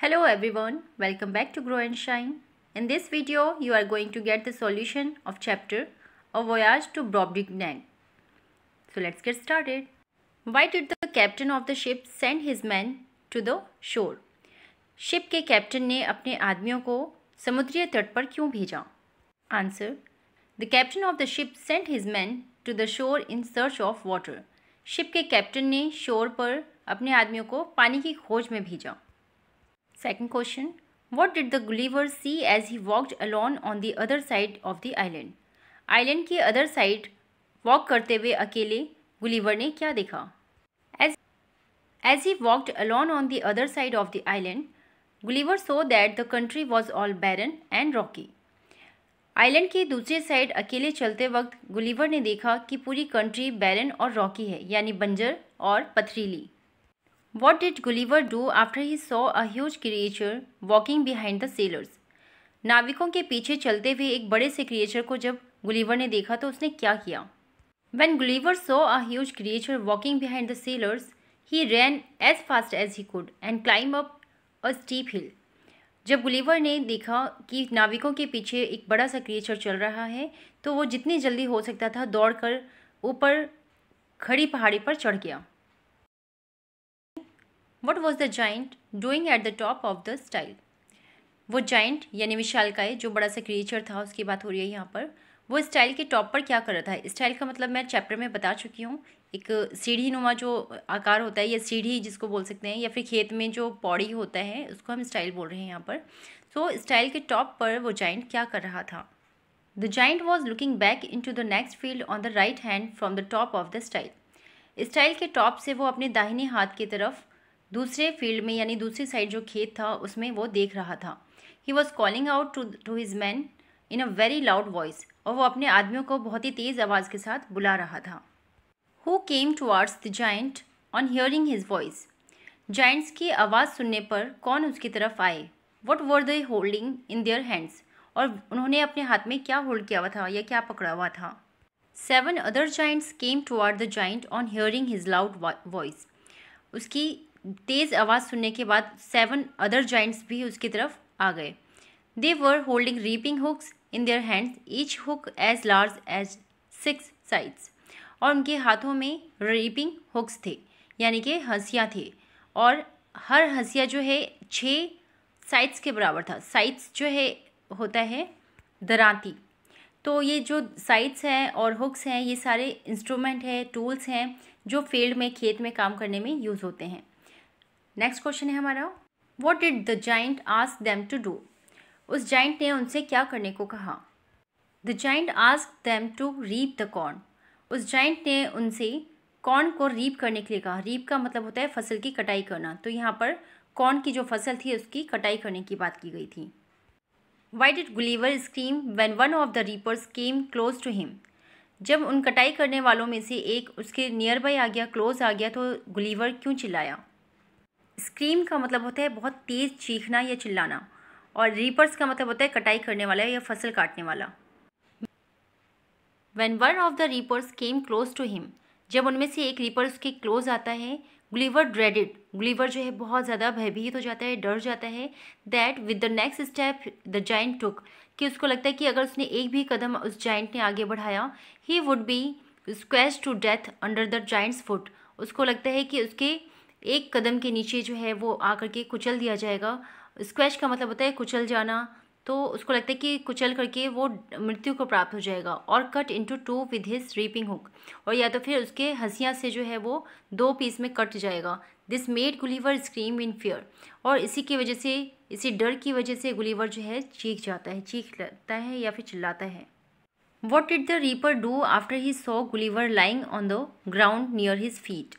Hello everyone, welcome back to Grow and Shine. In this video, you are going to get the solution of chapter A Voyage to Brobdingnag. So let's get started. Why did the captain of the ship send his men to the shore? Ship के captain ने अपने आदमियों को समुद्री तट पर क्यों भेजा answer the captain of the ship sent his man to the shore in search of water ship के कैप्टन ने शोर पर अपने आदमियों को पानी की खोज में भेजा second question what did the गुलीवर see as he walked alone on the other side of the island? Island की अदर साइड वॉक करते हुए अकेले गुलीवर ने क्या देखा as as he walked alone on the other side of the island गुलीवर so that the country was all barren and Rocky island के दूसरे side अकेले चलते वक्त गुलीवर ने देखा कि पूरी कंट्री बैरन और रॉकी है यानी बंजर और पथरीली What did Gulliver do after he saw a huge creature walking behind the sailors? नाविकों के पीछे चलते हुए एक बड़े से क्रिएचर को जब गुलीवर ने देखा तो उसने क्या किया When Gulliver saw a huge creature walking behind the sailors, he ran as fast as he could and climbed up a steep hill. जब गुलीवर ने देखा कि नाविकों के पीछे एक बड़ा सा क्रिएचर चल रहा है तो वो जितनी जल्दी हो सकता था दौड़कर ऊपर खड़ी पहाड़ी पर चढ़ गया what was the giant doing at the top of the stile वो जाइंट यानी विशाल है जो बड़ा सा क्रिएचर था उसकी बात हो रही है यहाँ पर वो स्टाइल के टॉप पर क्या कर रहा था स्टाइल का मतलब मैं चैप्टर में बता चुकी हूँ एक सीढ़ी नुमा जो आकार होता है या सीढ़ी जिसको बोल सकते हैं या फिर खेत में जो पौड़ी होता है उसको हम स्टाइल बोल रहे हैं यहाँ पर सो so, स्टाइल के टॉप पर वो जाइंट क्या कर रहा था the giant was looking back into the next field on the right hand from the top of the stile stile के टॉप से वो अपने दाहिने हाथ की तरफ दूसरे फील्ड में यानी दूसरी साइड जो खेत था उसमें वो देख रहा था he was calling out to to his man in a very loud voice और वो अपने आदमियों को बहुत ही तेज़ आवाज़ के साथ बुला रहा था who came towards the giant on hearing his voice giants की आवाज़ सुनने पर कौन उसकी तरफ आए what were they holding in their hands और उन्होंने अपने हाथ में क्या होल्ड किया हुआ था या क्या पकड़ा हुआ था seven other giants came toward the giant on hearing his loud voice उसकी तेज़ आवाज़ सुनने के बाद सेवन अदर जॉइंट्स भी उसकी तरफ आ गए they were holding reaping hooks in their hands each hook as large as six scythes और उनके हाथों में रीपिंग हुक्स थे यानी कि हंसियाँ थे और हर हंसिया जो है छः साइड्स के बराबर था साइड्स जो है होता है दराती तो ये जो साइड्स हैं और हुक्स हैं ये सारे इंस्ट्रूमेंट हैं टूल्स हैं जो फील्ड में खेत में काम करने में यूज़ होते हैं नेक्स्ट क्वेश्चन है हमारा what did the giant ask them to do उस जाइंट ने उनसे क्या करने को कहा the giant ask them to reap the corn उस जाइंट ने उनसे कॉर्न को रीप करने के लिए कहा रीप का मतलब होता है फसल की कटाई करना तो यहाँ पर कॉर्न की जो फसल थी उसकी कटाई करने की बात की गई थी why did Gulliver scream when one of the reapers came close to him जब उन कटाई करने वालों में से एक उसके नियर बाई आ गया क्लोज आ गया तो गुलीवर क्यों चिल्लाया स्क्रीम का मतलब होता है बहुत तेज़ चीखना या चिल्लाना और रीपर्स का मतलब होता है कटाई करने वाला या फसल काटने वाला when one of the reapers came close to him जब उनमें से एक रीपर उसके क्लोज आता है ग्लीवर ड्रेडिड ग्लीवर जो है बहुत ज़्यादा भयभीत हो जाता है डर जाता है that with the next step the giant took कि उसको लगता है कि अगर उसने एक भी कदम उस जाइंट ने आगे बढ़ाया he would be squashed to death under the giant's foot उसको लगता है कि उसके एक कदम के नीचे जो है वो आकर के कुचल दिया जाएगा स्क्वैश का मतलब होता है कुचल जाना तो उसको लगता है कि कुचल करके वो मृत्यु को प्राप्त हो जाएगा और cut into two with his reaping hook और या तो फिर उसके हंसियाँ से जो है वो दो पीस में कट जाएगा this made Gulliver scream in fear और इसी की वजह से इसी डर की वजह से गुलीवर जो है चीख जाता है चीख लगता है या फिर चिल्लाता है what did the reaper do after he saw Gulliver lying on the ground near his feet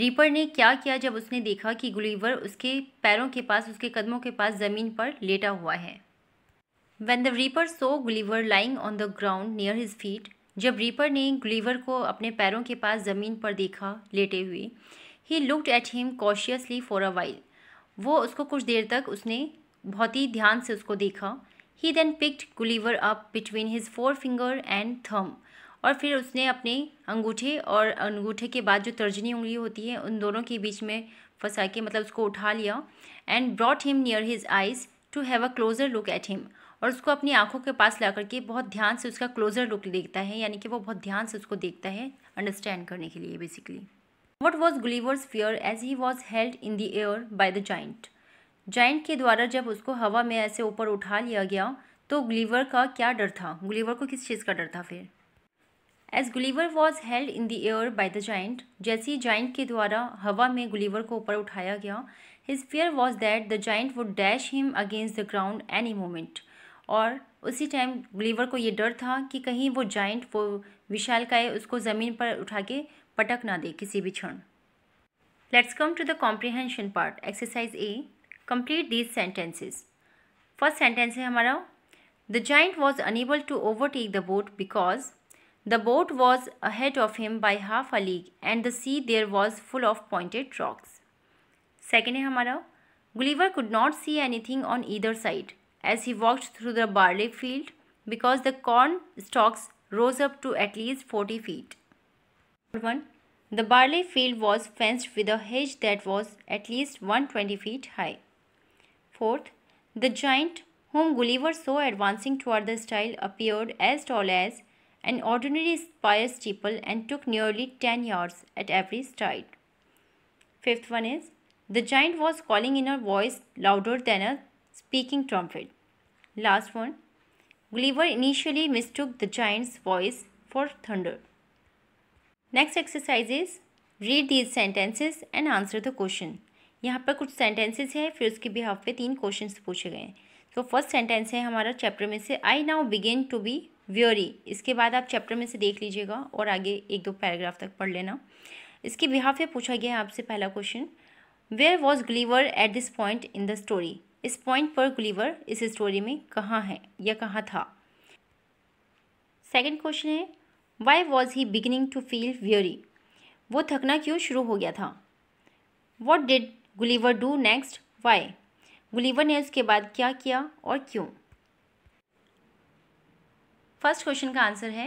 reaper ने क्या किया जब उसने देखा कि गुलीवर उसके पैरों के पास उसके कदमों के पास ज़मीन पर लेटा हुआ है when the reaper saw Gulliver lying on the ground near his feet जब रीपर ने गुलीवर को अपने पैरों के पास ज़मीन पर देखा लेटे हुए he looked at him cautiously for a while वो उसको कुछ देर तक उसने बहुत ही ध्यान से उसको देखा he then picked Gulliver up between his forefinger and thumb और फिर उसने अपने अंगूठे और अंगूठे के बाद जो तर्जनी उंगली होती है उन दोनों के बीच में फंसा के मतलब उसको उठा लिया and brought him near his eyes to have a closer look at him और उसको अपनी आंखों के पास ला करके बहुत ध्यान से उसका क्लोज़र लुक देखता है यानी कि वो बहुत ध्यान से उसको देखता है अंडरस्टैंड करने के लिए basically what was Gulliver's fear as he was held in the air by the giant giant के द्वारा जब उसको हवा में ऐसे ऊपर उठा लिया गया तो गुलीवर का क्या डर था गुलीवर को किस चीज़ का डर था फिर as Gulliver was held in the air by the giant जैसी जाइंट के द्वारा हवा में गुलीवर को ऊपर उठाया गया his fear was that the giant would dash him against the ground any moment और उसी टाइम गुलीवर को ये डर था कि कहीं वो जाइंट वो विशाल का है उसको ज़मीन पर उठा के पटक ना दे किसी भी क्षण let's come to the comprehension part exercise A complete these sentences first sentence है हमारा the giant was unable to overtake the boat because The boat was ahead of him by half a league and the sea there was full of pointed rocks. Second है Gulliver could not see anything on either side as he walked through the barley field because the corn stalks rose up to at least 40 feet. 1. The barley field was fenced with a hedge that was at least 120 feet high. Fourth, the giant whom Gulliver saw advancing toward the stile appeared as tall as an ordinary spire steeple and took nearly 10 yards at every stride. Fifth one is the giant was calling in a voice louder than a speaking trumpet. Last one Gulliver initially mistook the giant's voice for thunder. Next exercise is read these sentences and answer the question. यहाँ पर कुछ sentences है फिर उसके behalf पे तीन questions पूछे गए हैं So first sentence है हमारा chapter में से. I now begin to be व्योरी इसके बाद आप चैप्टर में से देख लीजिएगा और आगे एक दो पैराग्राफ तक पढ़ लेना इसके बिहाफ पे पूछा गया है आपसे पहला question where was Gulliver at this point in the story इस पॉइंट पर ग्लीवर इस स्टोरी में कहाँ है या कहाँ था सेकेंड क्वेश्चन है why was he beginning to feel weary वो थकना क्यों शुरू हो गया था what did Gulliver do next why Gulliver ने उसके बाद क्या किया और क्यों फर्स्ट क्वेश्चन का आंसर है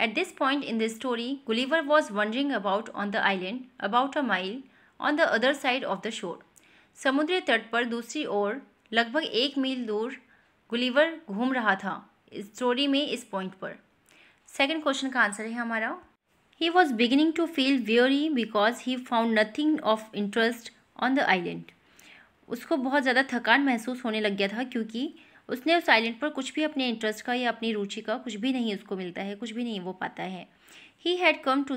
at this point in the story Gulliver was wandering about on the island about a mile on the other side of the shore समुद्र तट पर दूसरी ओर लगभग एक मील दूर गुलीवर घूम रहा था इस स्टोरी में इस पॉइंट पर सेकेंड क्वेश्चन का आंसर है हमारा he was beginning to feel weary because he found nothing of interest on the island उसको बहुत ज़्यादा थकान महसूस होने लग गया था क्योंकि उसने उस आइलैंड पर कुछ भी अपने इंटरेस्ट का या अपनी रुचि का कुछ भी नहीं उसको मिलता है कुछ भी नहीं वो पाता है he had come to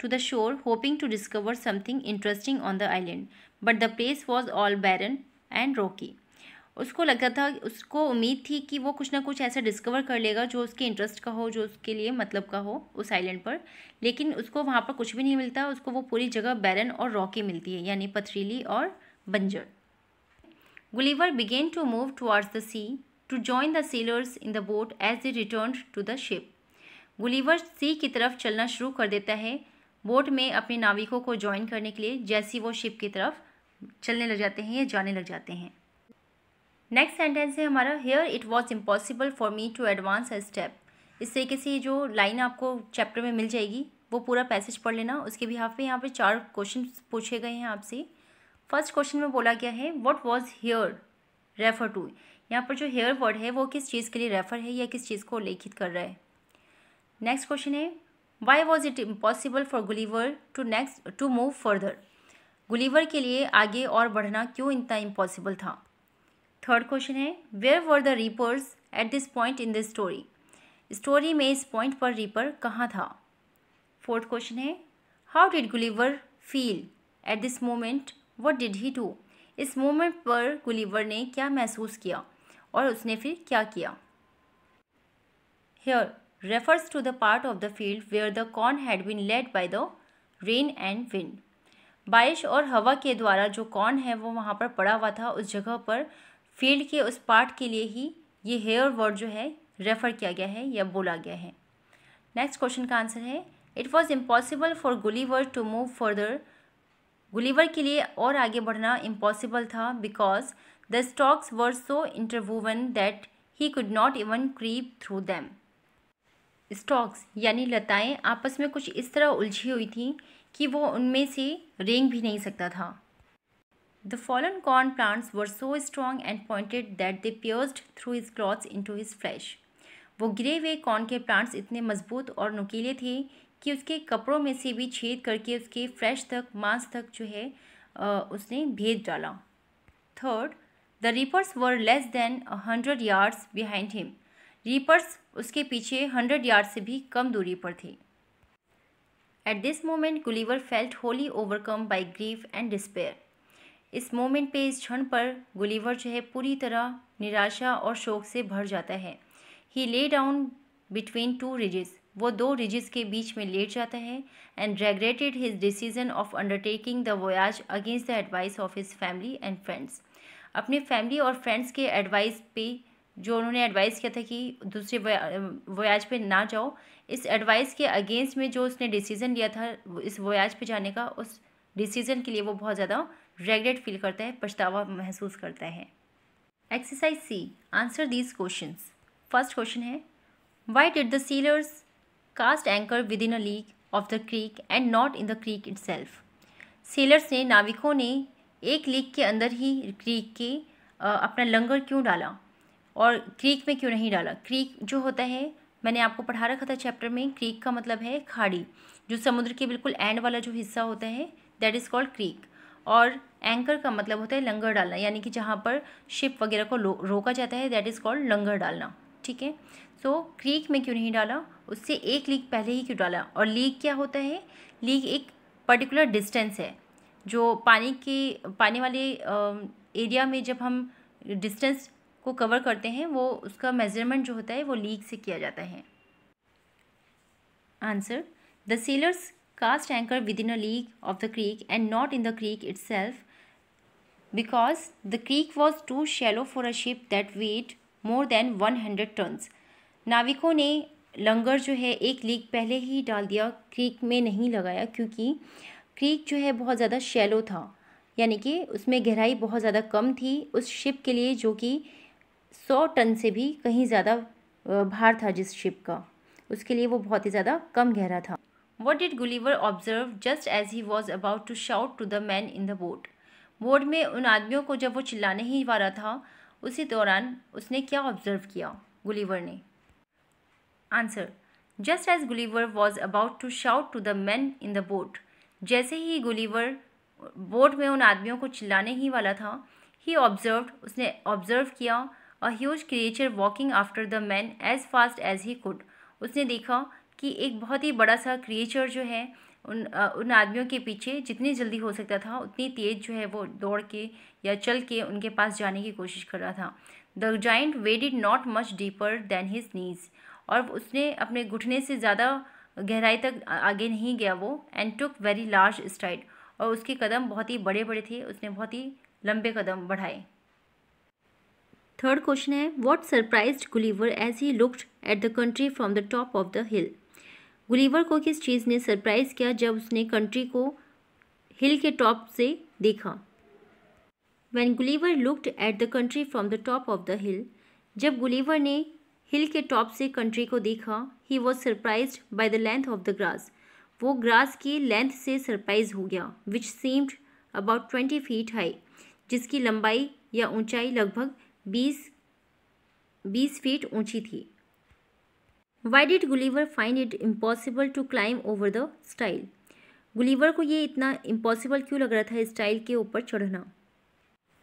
to the shore hoping to discover something interesting on the island but the place was all barren and rocky उसको लगता था उसको उम्मीद थी कि वो कुछ ना कुछ ऐसा डिस्कवर कर लेगा जो उसके इंटरेस्ट का हो जो उसके लिए मतलब का हो उस आइलैंड पर लेकिन उसको वहाँ पर कुछ भी नहीं मिलता उसको वो पूरी जगह बैरन और रॉकी मिलती है यानी पथरीली और बंजर Gulliver began to move towards the sea to join the sailors in the boat as they returned to the ship. गुलीवर सी की तरफ चलना शुरू कर देता है बोट में अपने नाविकों को ज्वाइन करने के लिए जैसी वो शिप की तरफ चलने लग जाते हैं या जाने लग जाते हैं नेक्स्ट सेंटेंस है हमारा here it was impossible for me to advance a step इस तरीके से जो लाइन आपको चैप्टर में मिल जाएगी वो पूरा पैसेज पढ़ लेना उसके बिहाफ पे यहाँ पे चार क्वेश्चन पूछे गए हैं आपसे फर्स्ट क्वेश्चन में बोला गया है what was here refer to यहाँ पर जो हेयर वर्ड है वो किस चीज़ के लिए रेफर है या किस चीज़ को उल्लेखित कर रहा है नेक्स्ट क्वेश्चन है why was it impossible for Gulliver to next to move further Gulliver के लिए आगे और बढ़ना क्यों इतना इम्पॉसिबल था थर्ड क्वेश्चन है where were the reapers at this point in the story story में इस पॉइंट पर रीपर कहाँ था फोर्थ क्वेश्चन है how did Gulliver feel at this moment what did he do इस मोमेंट पर गुलीवर ने क्या महसूस किया और उसने फिर क्या किया here refers to the part of the field where the corn had been laid by the rain and wind बारिश और हवा के द्वारा जो कॉर्न है वो वहाँ पर पड़ा हुआ था उस जगह पर फील्ड के उस पार्ट के लिए ही ये हेयर वर्ड जो है रेफ़र किया गया है या बोला गया है नेक्स्ट क्वेश्चन का आंसर है it was impossible for Gulliver to move further Gulliver के लिए और आगे बढ़ना इम्पॉसिबल था because the stalks were so interwoven that he could not even creep through them stalks यानी लताएं आपस में कुछ इस तरह उलझी हुई थी कि वो उनमें से रेंग भी नहीं सकता था the fallen corn plants were so strong and pointed that they pierced through his clothes into his flesh वो गिरे हुए कॉर्न के प्लांट्स इतने मजबूत और नुकीले थे कि उसके कपड़ों में से भी छेद करके उसके फ्रेश तक मांस तक जो है उसने भेद डाला third the reapers were less than hundred yards behind him reapers उसके पीछे हंड्रेड यार्ड से भी कम दूरी पर थे at this moment Gulliver felt wholly overcome by grief and despair इस मोमेंट पे इस क्षण पर गुलीवर जो है पूरी तरह निराशा और शोक से भर जाता है ही lay down between two ridges वो दो रिजिस के बीच में लेट जाता है and regretted his decision of undertaking the voyage against the advice of his family and friends अपने फैमिली और फ्रेंड्स के एडवाइस पे जो उन्होंने एडवाइस किया था कि दूसरे वोयाज पे ना जाओ इस एडवाइस के अगेंस्ट में जो उसने डिसीज़न लिया था इस वोयाज पे जाने का उस डिसीज़न के लिए वो बहुत ज़्यादा रेगरेट फील करता है पछतावा महसूस करता है exercise C answer these questions first question है why did the sailors cast within a leak of the the and not in the creek itself sailors ने नाविकों ने एक लीक के अंदर ही क्रीक के अपना लंगर क्यों डाला और क्रीक में क्यों नहीं डाला क्रीक जो होता है मैंने आपको पढ़ा रखा था चैप्टर में क्रीक का मतलब है खाड़ी जो समुद्र के बिल्कुल एंड वाला जो हिस्सा होता है दैट इज़ कॉल्ड क्रीक और एंकर का मतलब होता है लंगर डालना यानी कि जहाँ पर शिप वगैरह को रोका जाता है दैट इज़ कॉल्ड लंगर डालना ठीक है सो क्रीक में क्यों नहीं डाला उससे एक लीग पहले ही क्यों डाला और लीग क्या होता है लीग एक पर्टिकुलर डिस्टेंस है जो पानी के पानी वाले एरिया में जब हम डिस्टेंस को कवर करते हैं वो उसका मेजरमेंट जो होता है वो लीक से किया जाता है answer the sailors cast anchor within a leak of the creek and not in the creek itself the creek was too shallow for a ship that weight more than one hundred tons नाविकों ने लंगर जो है एक leak पहले ही डाल दिया creek में नहीं लगाया क्योंकि क्रीक जो है बहुत ज़्यादा शैलो था यानी कि उसमें गहराई बहुत ज़्यादा कम थी उस शिप के लिए जो कि सौ टन से भी कहीं ज़्यादा भार था जिस शिप का उसके लिए वो बहुत ही ज़्यादा कम गहरा था what did Gulliver observe just as he was about to shout to the man in the boat boat में उन आदमियों को जब वो चिल्लाने ही वाला था उसी दौरान उसने क्या ऑब्जर्व किया गुलीवर ने answer just as Gulliver was about to shout to the man in the boat जैसे ही गुलीवर बोट में उन आदमियों को चिल्लाने ही वाला था ही ऑब्जर्व उसने ऑब्जर्व किया a huge creature walking after the man as fast as he could उसने देखा कि एक बहुत ही बड़ा सा क्रिएचर जो है उन उन आदमियों के पीछे जितनी जल्दी हो सकता था उतनी तेज़ जो है वो दौड़ के या चल के उनके पास जाने की कोशिश कर रहा था the giant waded not much deeper than his knees और उसने अपने घुटने से ज़्यादा गहराई तक आगे नहीं गया वो and took very large stride और उसके कदम बहुत ही बड़े बड़े थे उसने बहुत ही लंबे कदम बढ़ाए थर्ड क्वेश्चन है what surprise Gulliver as he looked at the country from the top of the hill Gulliver को किस चीज़ ने सरप्राइज किया जब उसने कंट्री को हिल के टॉप से देखा when Gulliver looked at the country from the top of the hill जब गुलीवर ने हिल के टॉप से कंट्री को देखा he was surprise by the length of the grass वो ग्रास की लेंथ से सरप्राइज हो गया which seemed about twenty feet high जिसकी लंबाई या ऊंचाई लगभग बीस बीस फीट ऊंची थी why did Gulliver find it impossible to climb over the stile Gulliver को ये इतना इम्पॉसिबल क्यों लग रहा था स्टाइल के ऊपर चढ़ना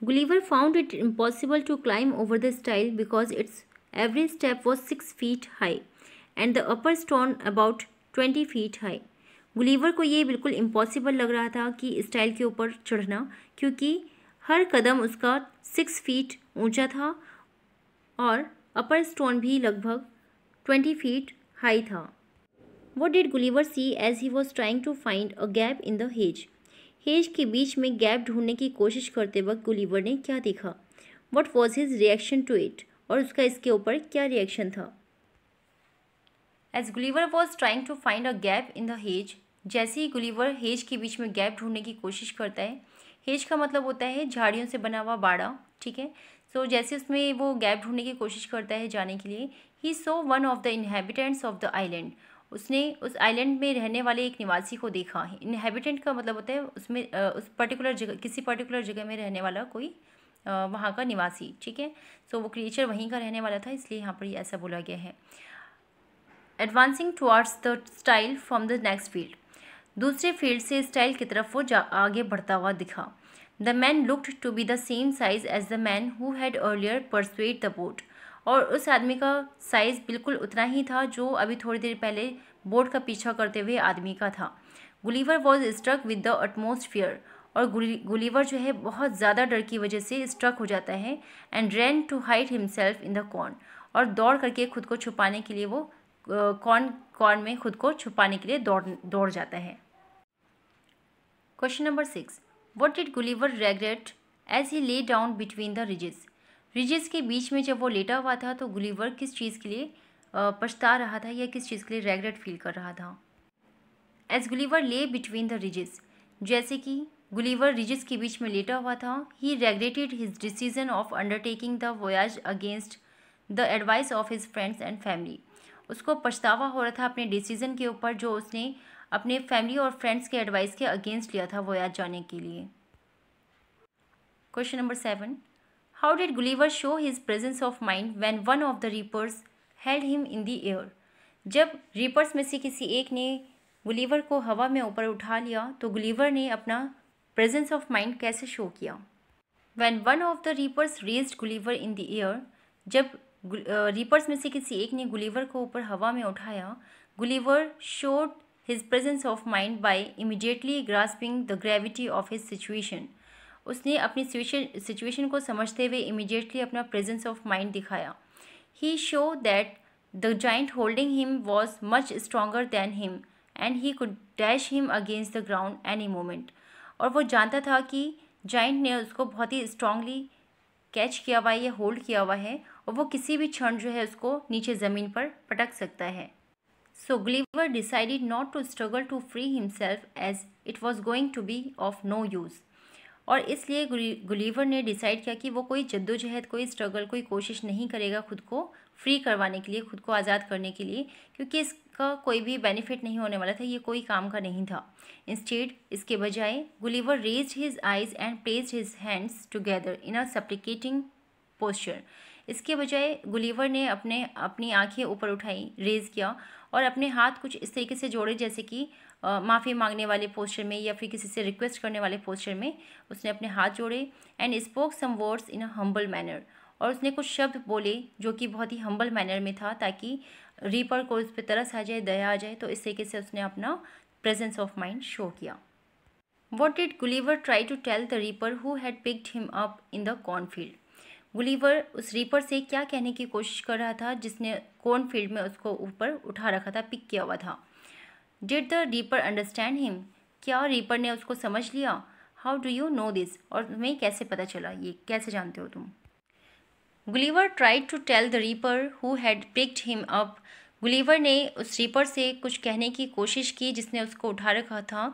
Gulliver found it impossible to climb over the stile because it's Every step was 6 feet high and the upper stone about 20 feet high. Gulliver को ये बिल्कुल इम्पॉसिबल लग रहा था कि स्टाइल के ऊपर चढ़ना क्योंकि हर कदम उसका सिक्स फीट ऊंचा था और अपर स्टोन भी लगभग ट्वेंटी फीट हाई था what did Gulliver see as he was trying to find a gap in the hedge hedge के बीच में गैप ढूंढने की कोशिश करते वक्त गुलीवर ने क्या देखा what was his reaction to it और उसका इसके ऊपर क्या रिएक्शन था as Gulliver was trying to find a gap in the hedge जैसे ही गुलीवर हेज के बीच में गैप ढूंढने की कोशिश करता है हेज का मतलब होता है झाड़ियों से बना हुआ बाड़ा ठीक है सो so, जैसे उसमें वो गैप ढूंढने की कोशिश करता है जाने के लिए he saw one of the inhabitants of the island उसने उस आइलैंड में रहने वाले एक निवासी को देखा इनहेबिटेंट का मतलब होता है उसमें उस पर्टिकुलर जगह किसी पर्टिकुलर जगह में रहने वाला कोई वहाँ का निवासी ठीक है सो वो क्रिएचर वहीं का रहने वाला था इसलिए यहाँ पर ऐसा बोला गया है advancing towards the stile from the next field दूसरे फील्ड से स्टाइल की तरफ वो आगे बढ़ता हुआ दिखा the man looked to be the same size as the man who had earlier pursued the boat और उस आदमी का साइज़ बिल्कुल उतना ही था जो अभी थोड़ी देर पहले बोट का पीछा करते हुए आदमी का था Gulliver was struck with the utmost fear और गुलीवर जो है बहुत ज़्यादा डर की वजह से स्ट्रक हो जाता है and ran to hide himself in the corn और दौड़ करके खुद को छुपाने के लिए वो कॉर्न कॉर्न में खुद को छुपाने के लिए दौड़ दौड़ जाता है question number six what did Gulliver regret as he lay down between the ridges ridges के बीच में जब वो लेटा हुआ था तो गुलीवर किस चीज़ के लिए पछता रहा था या किस चीज़ के लिए रेगरेट फील कर रहा था एज गुलीवर ले बिटवीन द रिजेस जैसे कि गुलीवर रिजिस के बीच में लेटा हुआ था he regretted his decision of undertaking the voyage against the advice of his friends and family उसको पछतावा हो रहा था अपने डिसीजन के ऊपर जो उसने अपने फैमिली और फ्रेंड्स के एडवाइस के अगेंस्ट लिया था वोयाज जाने के लिए question number seven how did Gulliver show his presence of mind when one of the reapers held him in the air जब रीपर्स में से किसी एक ने गुलीवर को हवा में ऊपर उठा लिया तो गुलीवर ने अपना प्रेजेंस ऑफ माइंड कैसे शो किया when one of the reapers raised Gulliver in the air जब रीपर्स में से किसी एक ने गुलीवर को ऊपर हवा में उठाया Gulliver showed his presence of mind by immediately grasping the gravity of his situation उसने अपनी सिचुएशन को समझते हुए इमिडिएटली अपना प्रेजेंस ऑफ माइंड दिखाया he show that the giant holding him was much stronger than him and he could dash him against the ground any moment और वो जानता था कि जाइंट ने उसको बहुत ही स्ट्रांगली कैच किया हुआ है या होल्ड किया हुआ है और वो किसी भी क्षण जो है उसको नीचे ज़मीन पर पटक सकता है so Gulliver decided not to struggle to free himself as it was going to be of no use और इसलिए गुलीवर ने डिसाइड किया कि वो कोई जद्दोजहद कोई स्ट्रगल कोई कोशिश नहीं करेगा खुद को फ्री करवाने के लिए खुद को आज़ाद करने के लिए क्योंकि इसका कोई भी बेनिफिट नहीं होने वाला था ये कोई काम का नहीं था इंस्टेड इसके बजाय Gulliver raised his eyes and placed his hands together in a supplicating posture इसके बजाय गुलीवर ने अपने अपनी आंखें ऊपर उठाई रेज़ किया और अपने हाथ कुछ इस तरीके से जोड़े जैसे कि माफ़ी मांगने वाले पोस्चर में या फिर किसी से रिक्वेस्ट करने वाले पोस्चर में उसने अपने हाथ जोड़े and spoke some words in a humble manner और उसने कुछ शब्द बोले जो कि बहुत ही हम्बल मैनर में था ताकि रीपर को उस पर तरस आ जाए दया आ जाए तो इस तरीके से उसने अपना प्रेजेंस ऑफ माइंड शो किया what did Gulliver try to tell the reaper who had picked him up in the cornfield Gulliver उस रीपर से क्या कहने की कोशिश कर रहा था जिसने कॉर्नफील्ड में उसको ऊपर उठा रखा था पिक किया हुआ था did the reaper understand him क्या रीपर ने उसको समझ लिया how do you know this और तुम्हें कैसे पता चला ये कैसे जानते हो तुम Gulliver tried to tell the reaper who had picked him up Gulliver ने उस रीपर से कुछ कहने की कोशिश की जिसने उसको उठा रखा था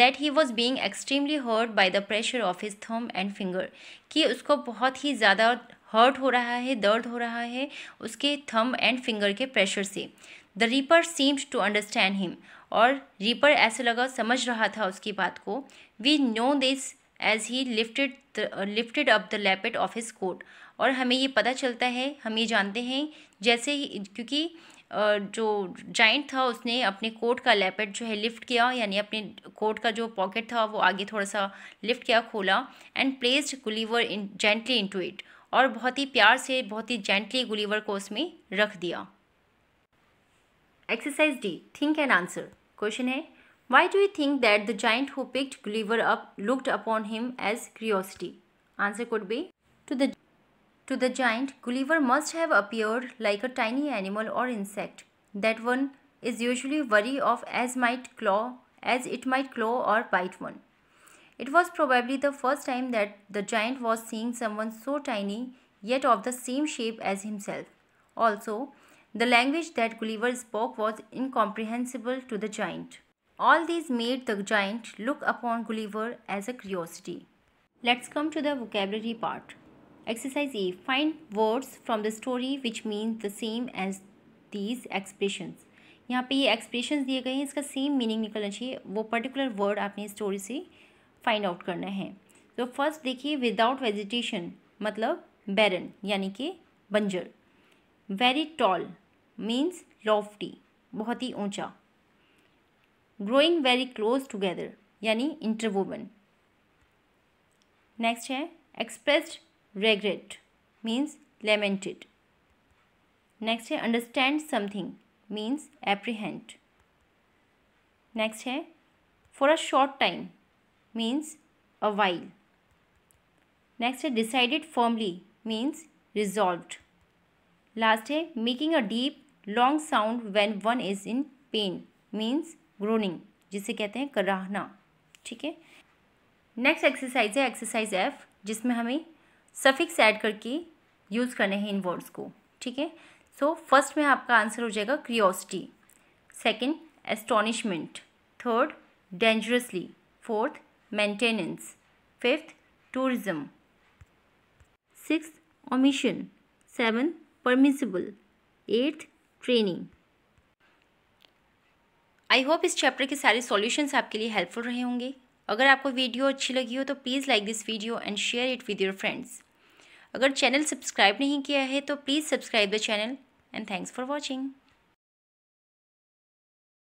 that he was being extremely hurt by the pressure of his thumb and finger कि उसको बहुत ही ज़्यादा हर्ट हो रहा है दर्द हो रहा है उसके थम एंड फिंगर के प्रेशर से the reaper seems to understand him और रीपर ऐसे लगा समझ रहा था उसकी बात को we know this as he lifted lifted up the lapel of his coat और हमें ये पता चलता है हम ये जानते हैं जैसे ही क्योंकि जो जाइंट था उसने अपने कोट का लैपेट जो है लिफ्ट किया यानी अपने कोट का जो पॉकेट था वो आगे थोड़ा सा लिफ्ट किया खोला and placed Gulliver in gently into it और बहुत ही प्यार से बहुत ही जेंटली गुलीवर को उसमें रख दिया exercise D think and answer question है Why do you think that the giant who picked Gulliver up looked upon him as curiosity? Answer could be to the to the giant Gulliver must have appeared like a tiny animal or insect. That one is usually wary of as might claw as it might claw or bite one. It was probably the first time that the giant was seeing someone so tiny yet of the same shape as himself. Also, the language that Gulliver spoke was incomprehensible to the giant. All these made the giant look upon Gulliver as a curiosity. Let's come to the vocabulary part. Exercise A. Find words from the story which means the same as these expressions. यहाँ पे ये expression दिए गए हैं इसका same meaning निकलना चाहिए वो पर्टिकुलर वर्ड आपने स्टोरी से फाइंड आउट करना है तो फर्स्ट देखिए विदाउट वेजिटेशन मतलब बैरन यानी कि बंजर वेरी टॉल मीन्स लॉफ्टी बहुत ही ऊंचा ग्रोइंग वेरी क्लोज टुगेदर यानी इंटरवोवन नेक्स्ट है expressed regret means lamented next है understand something means apprehend next है for a short time means a while next है decided formally means resolved last है making a deep long sound when one is in pain means groaning जिसे कहते हैं कराहना ठीक है नेक्स्ट एक्सरसाइज है एक्सरसाइज एफ जिसमें हमें सफिक्स ऐड करके यूज़ करने हैं इन वर्ड्स को ठीक है सो फर्स्ट में आपका आंसर हो जाएगा curiosity second astonishment third dangerously fourth maintenance fifth tourism six omission seven permissible eighth training I hope इस चैप्टर के सारे सॉल्यूशंस आपके लिए हेल्पफुल रहे होंगे अगर आपको वीडियो अच्छी लगी हो तो please like this video and share it with your friends अगर चैनल सब्सक्राइब नहीं किया है तो please subscribe the channel and thanks for watching